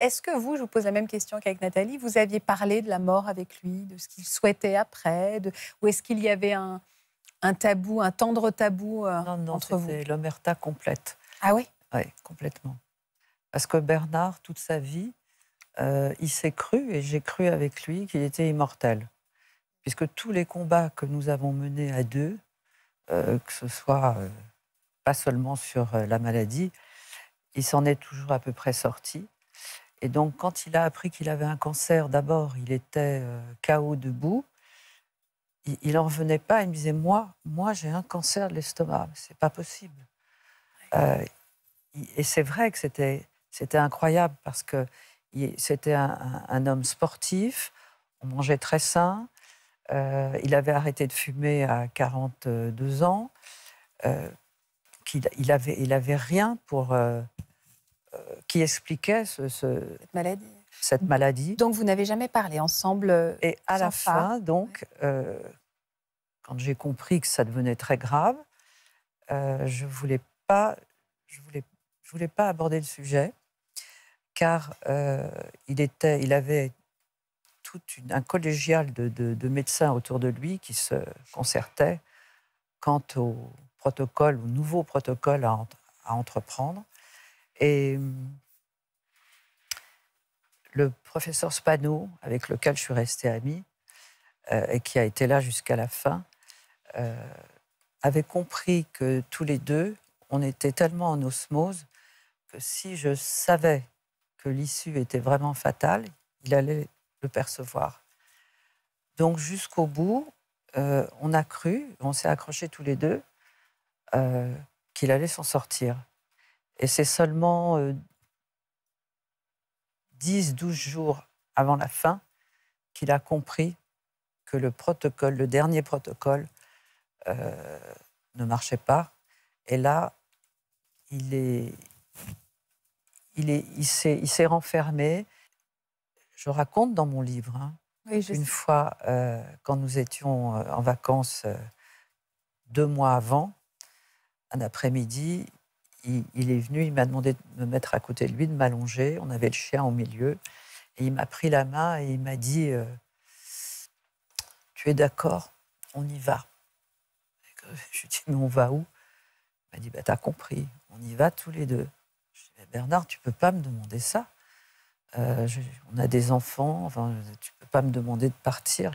Est-ce que vous, je vous pose la même question qu'avec Nathalie, vous aviez parlé de la mort avec lui, de ce qu'il souhaitait après, de, ou est-ce qu'il y avait un, tabou, un tendre tabou euh, non, non, entre vous l'omerta complète. Ah oui Oui, complètement. Parce que Bernard, toute sa vie, euh, il s'est cru, et j'ai cru avec lui, qu'il était immortel. Puisque tous les combats que nous avons menés à deux, euh, que ce soit pas seulement sur la maladie, il s'en est toujours à peu près sorti. Et donc, quand il a appris qu'il avait un cancer, d'abord, il était euh, KO debout. Il n'en revenait pas. Il me disait Moi, moi j'ai un cancer de l'estomac. C'est pas possible. Euh, et c'est vrai que c'était, c'était incroyable parce que c'était un, homme sportif. On mangeait très sain. Euh, il avait arrêté de fumer à 42 ans. Euh, il, il, avait, il avait rien pour qui expliquait cette, maladie. cette maladie. Donc vous n'avez jamais parlé ensemble. Euh, Et à la fin, donc, euh, quand j'ai compris que ça devenait très grave, euh, je voulais pas, je voulais, je voulais pas aborder le sujet, car il était, il avait tout un collégial de, médecins autour de lui qui se concertaient quant au protocole, au nouveau protocole à entreprendre. Et euh, le professeur Spano, avec lequel je suis restée amie, euh, et qui a été là jusqu'à la fin, euh, avait compris que tous les deux, on était tellement en osmose que si je savais que l'issue était vraiment fatale, il allait le percevoir. Donc jusqu'au bout, on a cru, on s'est accrochés tous les deux, qu'il allait s'en sortir. Et c'est seulement 10-12 euh, jours avant la fin qu'il a compris que le protocole, le dernier protocole, euh, ne marchait pas. Et là, il est, il est, il s'est, renfermé. Je raconte dans mon livre. Hein. une fois, euh, quand nous étions en vacances deux mois avant, un après-midi, il, est venu, il m'a demandé de me mettre à côté de lui, de m'allonger. On avait le chien au milieu. Et il m'a pris la main et il m'a dit euh, Tu es d'accord On y va. Je lui ai dit Mais on va où Il m'a dit bah, T'as compris, on y va tous les deux. Je lui Bernard, tu peux pas me demander ça. Euh, on a des enfants, enfin, tu peux pas me demander de partir.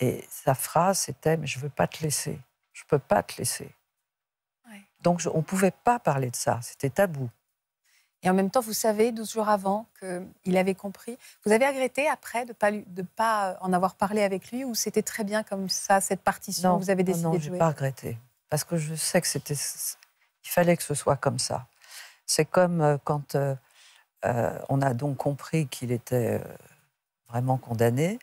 Et sa phrase, était « Mais je veux pas te laisser. Je ne peux pas te laisser. Donc on ne pouvait pas parler de ça, c'était tabou. Et en même temps, vous savez, 12 jours avant, qu'il avait compris. Vous avez regretté après de ne pas, de pas euh, en avoir parlé avec lui ou c'était très bien comme ça, cette partition non, vous avez décidé non, non, de jouer Non, je pas regretté. Parce que je sais que c'était. Il fallait que ce soit comme ça. C'est comme euh, quand euh, on a donc compris qu'il était vraiment condamné.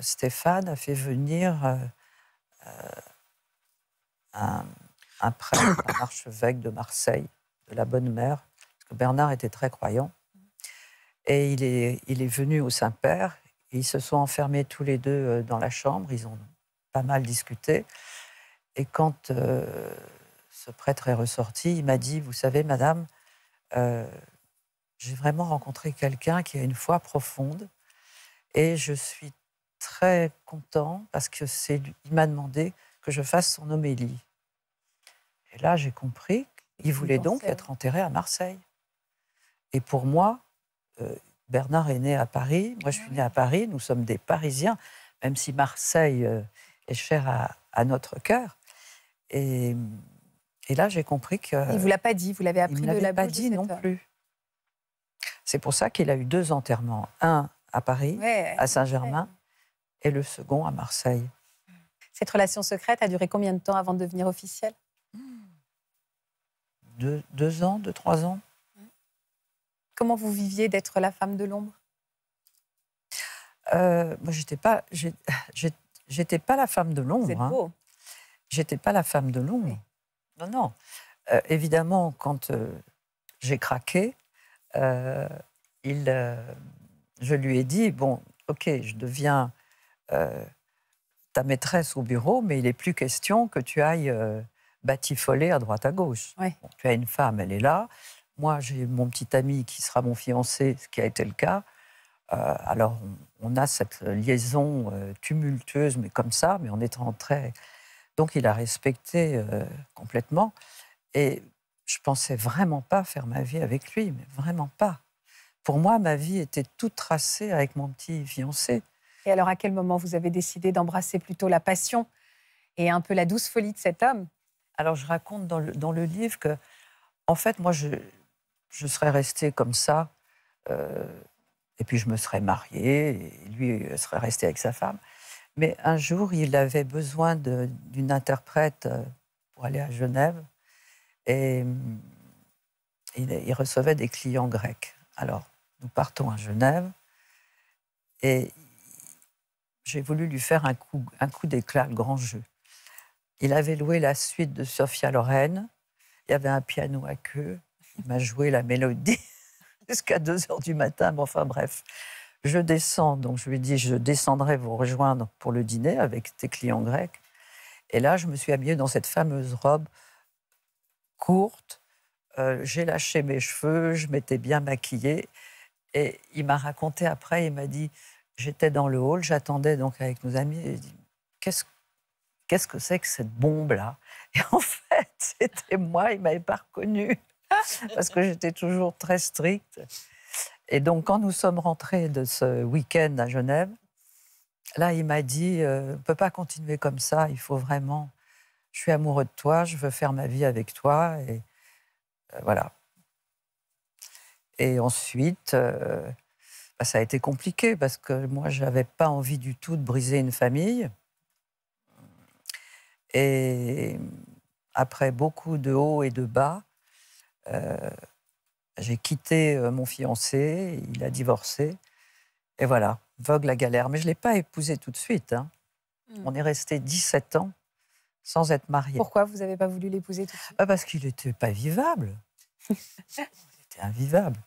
Stéphane a fait venir un un un archevêque de Marseille, de la Bonne Mère, parce que Bernard était très croyant. Et il est, il est venu au Saint-Père, ils se sont enfermés tous les deux euh, dans la chambre, ils ont pas mal discuté. Et quand euh, ce prêtre est ressorti, il m'a dit, vous savez, madame, euh, j'ai vraiment rencontré quelqu'un qui a une foi profonde et je suis très content parce que il m'a demandé que je fasse son homélie. Et là, j'ai compris qu'il voulait donc être enterré à Marseille. Et pour moi, euh, Bernard est né à Paris, moi je ah suis né à Paris, nous sommes des Parisiens, même si Marseille euh, est chère à, notre cœur. Et, là, j'ai compris que. Il ne vous l'a pas dit, vous l'avez appris il de la pas dit non plus. C'est pour ça qu'il a eu deux enterrements. Un à Paris, à Saint-Germain, et le second à Marseille. Cette relation secrète a duré combien de temps avant de devenir officielle hmm deux, ans, deux, trois ans. Comment vous viviez d'être la femme de l'ombre euh, Moi, j'étais pas, j'étais pas la femme de l'ombre. C'est hein. beau. J'étais pas la femme de l'ombre. Non, non. Euh, évidemment, quand euh, j'ai craqué, il, je lui ai dit bon, ok, je deviens ta maîtresse au bureau, mais il n'est plus question que tu ailles batifolé à droite à gauche. tu as une femme, elle est là. Moi, j'ai mon petit ami qui sera mon fiancé, ce qui a été le cas. Euh, alors, on, a cette liaison euh, tumultueuse, mais comme ça, mais en étant très. Donc, il a respecté euh, complètement. Et je pensais vraiment pas faire ma vie avec lui, mais vraiment pas. Pour moi, ma vie était toute tracée avec mon petit fiancé. Et alors, à quel moment vous avez décidé d'embrasser plutôt la passion et un peu la douce folie de cet homme alors, je raconte dans le, livre que, en fait, moi, je, je serais restée comme ça, euh, et puis je me serais mariée, et lui euh, serait resté avec sa femme. Mais un jour, il avait besoin d'une interprète euh, pour aller à Genève, et il, recevait des clients grecs. Alors, nous partons à Genève, et j'ai voulu lui faire un coup, un coup d'éclat, grand jeu. Il avait loué la suite de Sophia Loren. Il y avait un piano à queue. Il m'a joué la mélodie jusqu'à 2 heures du matin. enfin bref, je descends. Donc je lui dis, je descendrai vous rejoindre pour le dîner avec tes clients grecs. Et là, je me suis habillée dans cette fameuse robe courte. Euh, j'ai lâché mes cheveux, je m'étais bien maquillée. Et il m'a raconté après, il m'a dit, j'étais dans le hall, j'attendais donc avec nos amis. qu'est-ce qu'est-ce que c'est que cette bombe-là Et en fait, c'était moi, il ne m'avait pas reconnue, parce que j'étais toujours très stricte. Et donc, quand nous sommes rentrés de ce week-end à Genève, là, il m'a dit, euh, on ne peut pas continuer comme ça, il faut vraiment, je suis amoureux de toi, je veux faire ma vie avec toi. Et euh, voilà. Et ensuite, euh, bah, ça a été compliqué parce que moi, je n'avais pas envie du tout de briser une famille. Et après beaucoup de hauts et de bas, euh, j'ai quitté euh, mon fiancé, il a divorcé. Et voilà, vogue la galère. Mais je ne l'ai pas épousé tout de suite. Hein. Hmm. On est resté 17 ans sans être mariés. Pourquoi vous n'avez pas voulu l'épouser tout de suite ah, Parce qu'il n'était pas vivable. il était invivable.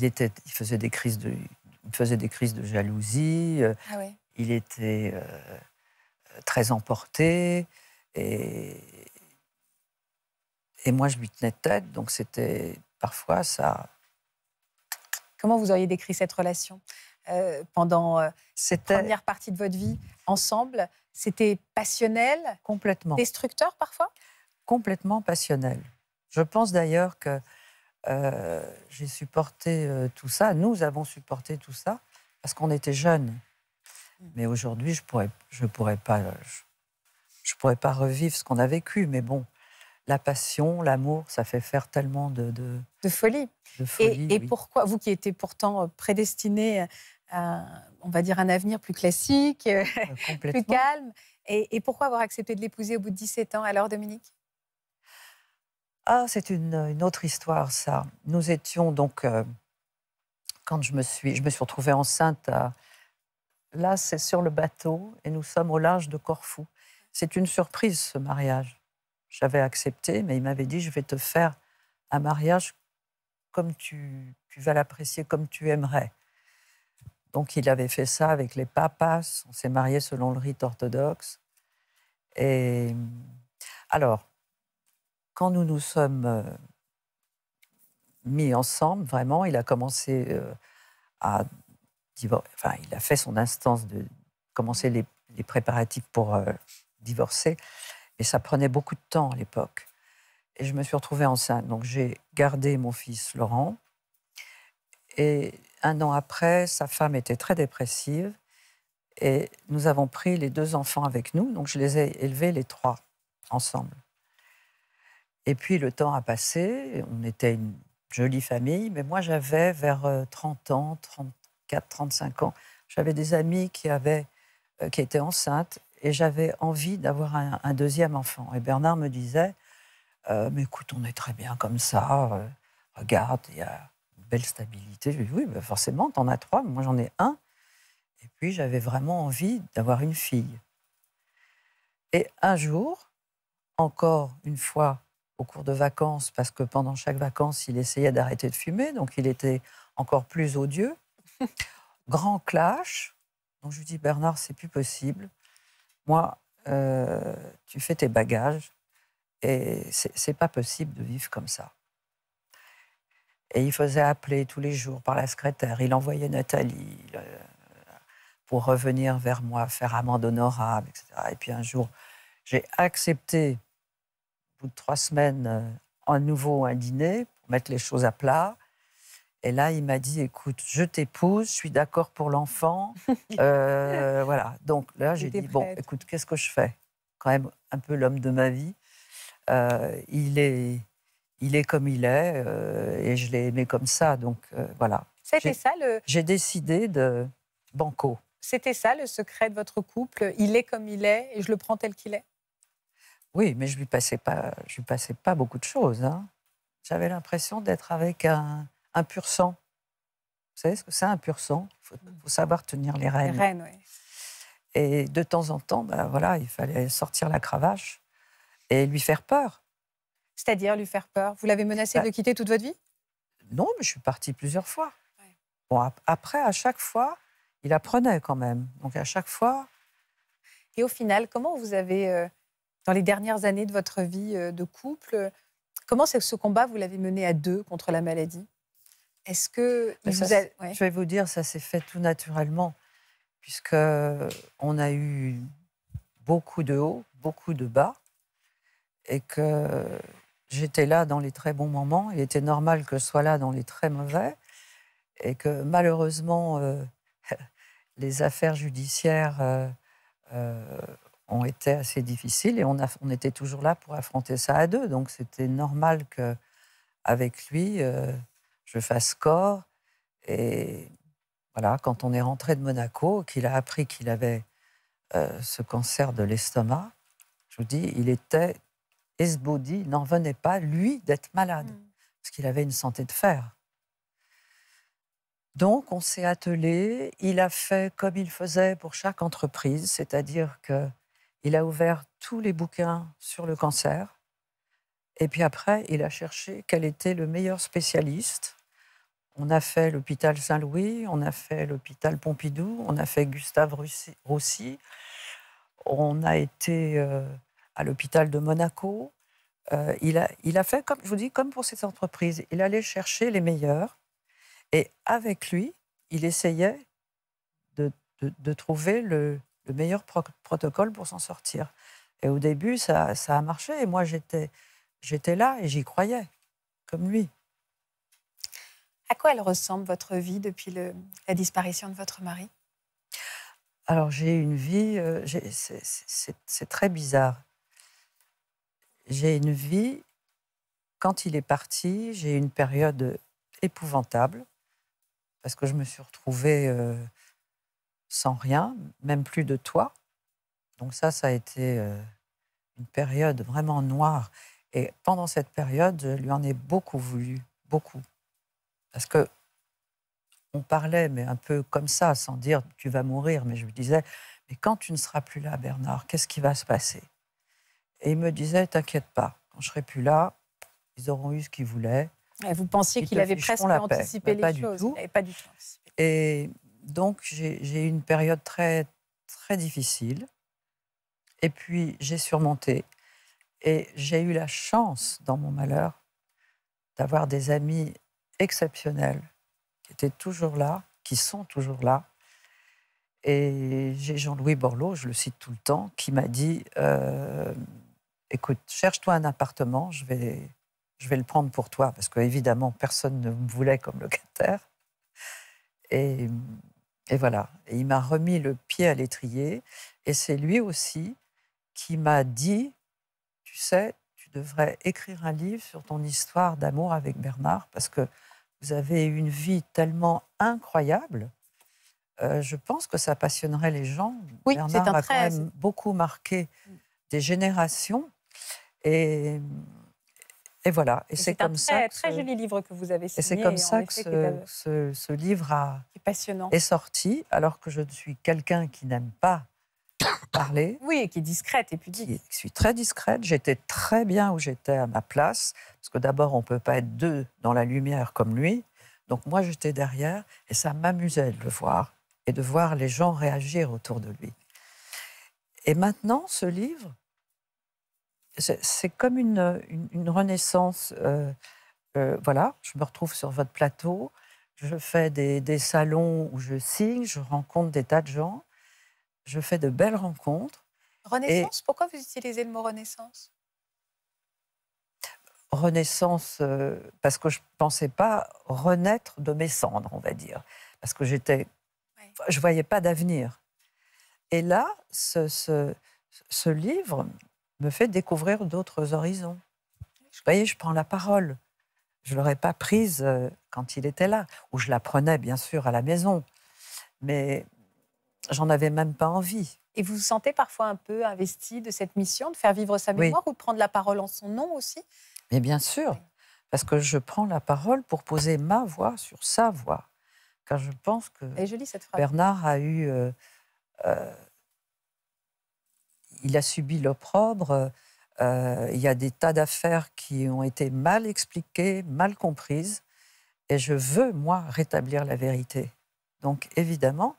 Il, faisait des crises de, il faisait des crises de jalousie. Euh, ah il était très emporté. Et, moi, je lui tenais tête, donc c'était parfois ça. Comment vous auriez décrit cette relation euh, pendant euh, cette première partie de votre vie ensemble C'était passionnel Complètement. Destructeur parfois Complètement passionnel. Je pense d'ailleurs que euh, j'ai supporté tout ça, nous avons supporté tout ça, parce qu'on était jeunes. Mmh. Mais aujourd'hui, je ne pourrais, je pourrais pas je ne pourrais pas revivre ce qu'on a vécu, mais bon, la passion, l'amour, ça fait faire tellement de... De, folie. De folie et, et pourquoi, vous qui étiez pourtant euh, prédestiné à, on va dire, un avenir plus classique, euh, euh, plus calme, et, pourquoi avoir accepté de l'épouser au bout de 17 ans alors, Dominique Ah, c'est une, autre histoire, ça. Nous étions donc... quand je me suis, je me suis retrouvée enceinte à, Là, c'est sur le bateau et nous sommes au large de Corfou. C'est une surprise, ce mariage. J'avais accepté, mais il m'avait dit, je vais te faire un mariage comme tu, vas l'apprécier, comme tu aimerais. Donc il avait fait ça avec les papas, on s'est marié selon le rite orthodoxe. Et alors, quand nous nous sommes euh, mis ensemble, vraiment, il a commencé euh, à... Enfin, il a fait son instance de commencer les préparatifs pour euh, divorcé Et ça prenait beaucoup de temps à l'époque. Et je me suis retrouvée enceinte. Donc j'ai gardé mon fils Laurent. Et un an après, sa femme était très dépressive. Et nous avons pris les deux enfants avec nous. Donc je les ai élevés les trois ensemble. Et puis le temps a passé. On était une jolie famille. Mais moi, j'avais vers 30 euh, ans, 34, 35 ans, j'avais des amis qui, avaient, euh, qui étaient enceintes et j'avais envie d'avoir un, deuxième enfant. Et Bernard me disait, euh, mais écoute, on est très bien comme ça, euh, regarde, il y a une belle stabilité. Je lui dis, « oui, mais forcément, t'en as trois, mais moi j'en ai un. Et puis j'avais vraiment envie d'avoir une fille. Et un jour, encore une fois, au cours de vacances, parce que pendant chaque vacances, il essayait d'arrêter de fumer, donc il était encore plus odieux. Grand clash. Donc je lui dis, Bernard, c'est plus possible. Moi, euh, tu fais tes bagages et c'est pas possible de vivre comme ça. Et il faisait appeler tous les jours par la secrétaire. Il envoyait Nathalie pour revenir vers moi, faire amende honorable, etc. Et puis un jour, j'ai accepté, au bout de trois semaines, euh, un nouveau un dîner pour mettre les choses à plat. Et là, il m'a dit, écoute, je t'épouse, je suis d'accord pour l'enfant. Euh, voilà. Donc là, j'ai dit, bon, écoute, qu'est-ce que je fais Quand même un peu l'homme de ma vie. Euh, il, est, il est comme il est euh, et je l'ai aimé comme ça. Donc voilà. C'était ça le... J'ai décidé de banco. C'était ça le secret de votre couple Il est comme il est et je le prends tel qu'il est Oui, mais je ne lui, passais pas, je lui passais pas beaucoup de choses. Hein. J'avais l'impression d'être avec un un pur sang. Vous savez ce que c'est, un pur sang Il mm. faut, savoir tenir les rênes. Et de temps en temps, bah, voilà, il fallait sortir la cravache et lui faire peur. C'est-à-dire lui faire peur Vous l'avez menacé bah de quitter toute votre vie Non, mais je suis partie plusieurs fois. Bon, après, à chaque fois, il apprenait quand même. Donc à chaque fois. Et au final, comment vous avez, euh, dans les dernières années de votre vie euh, de couple, c'est euh, comment ce combat vous l'avez mené à deux contre la maladie est-ce que. Je vais vous dire, ça s'est fait tout naturellement, puisque on a eu beaucoup de hauts, beaucoup de bas, et que j'étais là dans les très bons moments. Il était normal que je sois là dans les très mauvais, et que malheureusement, euh, les affaires judiciaires euh, euh, ont été assez difficiles, et on, on était toujours là pour affronter ça à deux. Donc c'était normal que, avec lui je fasse corps. Et voilà, quand on est rentré de Monaco, qu'il a appris qu'il avait euh, ce cancer de l'estomac, je vous dis, il était esbaudi, n'en venait pas, lui, d'être malade, mm. parce qu'il avait une santé de fer. Donc, on s'est attelé. Il a fait comme il faisait pour chaque entreprise, c'est-à-dire que il a ouvert tous les bouquins sur le cancer. Et puis après, il a cherché quel était le meilleur spécialiste on a fait l'hôpital Saint-Louis, on a fait l'hôpital Pompidou, on a fait Gustave Roussy, on a été euh, à l'hôpital de Monaco. Euh, il, a, fait, comme je vous dis, comme pour cette entreprise, il allait chercher les meilleurs et avec lui, il essayait de, trouver le, meilleur protocole pour s'en sortir. Et au début, ça, ça a marché et moi, j'étais là et j'y croyais, comme lui. À quoi elle ressemble votre vie depuis la disparition de votre mari Alors j'ai une vie, euh, c'est très bizarre. J'ai une vie, quand il est parti, j'ai une période épouvantable, parce que je me suis retrouvée euh, sans rien, même plus de toi. Donc ça, ça a été euh, une période vraiment noire. Et pendant cette période, je lui en ai beaucoup voulu, beaucoup. Parce que on parlait, mais un peu comme ça, sans dire tu vas mourir, mais je lui disais, mais quand tu ne seras plus là, Bernard, qu'est-ce qui va se passer Et il me disait, t'inquiète pas, quand je serai plus là, ils auront eu ce qu'ils voulaient. Et vous pensiez qu'il avait presque anticipé les choses. pas du tout Et donc, j'ai eu une période très, très difficile. Et puis, j'ai surmonté. Et j'ai eu la chance, dans mon malheur, d'avoir des amis exceptionnels qui étaient toujours là, qui sont toujours là. Et j'ai Jean-Louis Borloo, je le cite tout le temps, qui m'a dit euh, Écoute, cherche-toi un appartement, je vais, je vais le prendre pour toi, parce qu'évidemment, personne ne voulait comme locataire. Et, et voilà. Et il m'a remis le pied à l'étrier. Et c'est lui aussi qui m'a dit Tu sais, devrais écrire un livre sur ton histoire d'amour avec Bernard, parce que vous avez une vie tellement incroyable. Euh, je pense que ça passionnerait les gens. Oui, Bernard m'a quand même beaucoup marqué des générations. Et, et voilà. Et c'est comme ça. un très joli livre que vous avez signé. Et c'est comme ça que ce, ce, livre a, est sorti, alors que je suis quelqu'un qui n'aime pas oui, Oui, qui est discrète et pudique. Je suis très discrète. J'étais très bien où j'étais à ma place. Parce que d'abord, on ne peut pas être deux dans la lumière comme lui. Donc moi, j'étais derrière et ça m'amusait de le voir et de voir les gens réagir autour de lui. Et maintenant, ce livre, c'est comme une, renaissance. Euh, euh, voilà, je me retrouve sur votre plateau, je fais des salons où je signe, je rencontre des tas de gens je fais de belles rencontres. Renaissance, pourquoi vous utilisez le mot renaissance Renaissance, euh, parce que je ne pensais pas renaître de mes cendres, on va dire. Parce que j'étais. Je ne voyais pas d'avenir. Et là, ce, livre me fait découvrir d'autres horizons. Vous voyez, je prends la parole. Je ne l'aurais pas prise euh, quand il était là, ou je la prenais bien sûr à la maison. Mais J'en avais même pas envie. Et vous vous sentez parfois un peu investi de cette mission, de faire vivre sa mémoire ou de prendre la parole en son nom aussi Mais bien sûr, parce que je prends la parole pour poser ma voix sur sa voix. Car je pense que Bernard a eu. Euh, euh, il a subi l'opprobre. Euh, il y a des tas d'affaires qui ont été mal expliquées, mal comprises. Et je veux, moi, rétablir la vérité. Donc, évidemment,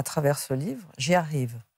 à travers ce livre, j'y arrive.